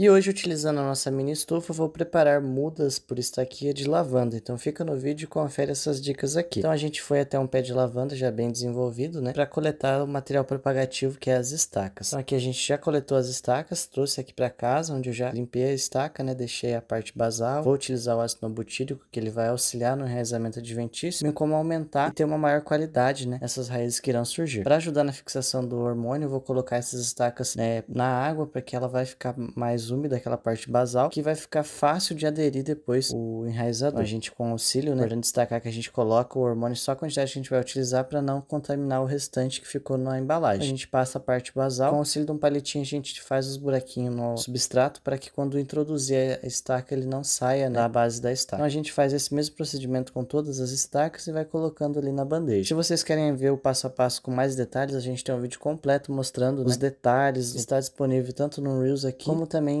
E hoje, utilizando a nossa mini estufa, vou preparar mudas por estaquia de lavanda. Então fica no vídeo e confere essas dicas aqui. Então a gente foi até um pé de lavanda já bem desenvolvido, né? Para coletar o material propagativo que é as estacas. Então aqui a gente já coletou as estacas, trouxe aqui para casa, onde eu já limpei a estaca, né? Deixei a parte basal. Vou utilizar o ácido butírico, que ele vai auxiliar no enraizamento adventício, bem como aumentar e ter uma maior qualidade, né? Essas raízes que irão surgir. Para ajudar na fixação do hormônio, eu vou colocar essas estacas né, na água para que ela vai ficar mais daquela úmida, aquela parte basal, que vai ficar fácil de aderir depois o enraizador. A gente com auxílio, né? Importante destacar que a gente coloca o hormônio só a quantidade que a gente vai utilizar para não contaminar o restante que ficou na embalagem. A gente passa a parte basal, com o auxílio de um palitinho a gente faz os buraquinhos no substrato para que quando introduzir a estaca ele não saia né, da é. base da estaca. Então a gente faz esse mesmo procedimento com todas as estacas e vai colocando ali na bandeja. Se vocês querem ver o passo a passo com mais detalhes, a gente tem um vídeo completo mostrando né? os detalhes, está disponível tanto no Reels aqui como também